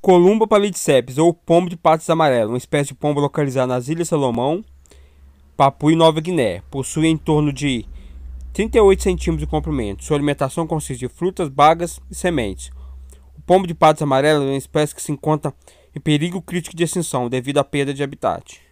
Columba palidiceps, ou pombo de patas amarelas, uma espécie de pombo localizada nas Ilhas Salomão, Papua e Nova Guiné. Possui em torno de 38 centímetros de comprimento. Sua alimentação consiste de frutas, bagas e sementes. O pombo de patas amarelas é uma espécie que se encontra em perigo crítico de extinção devido à perda de habitat.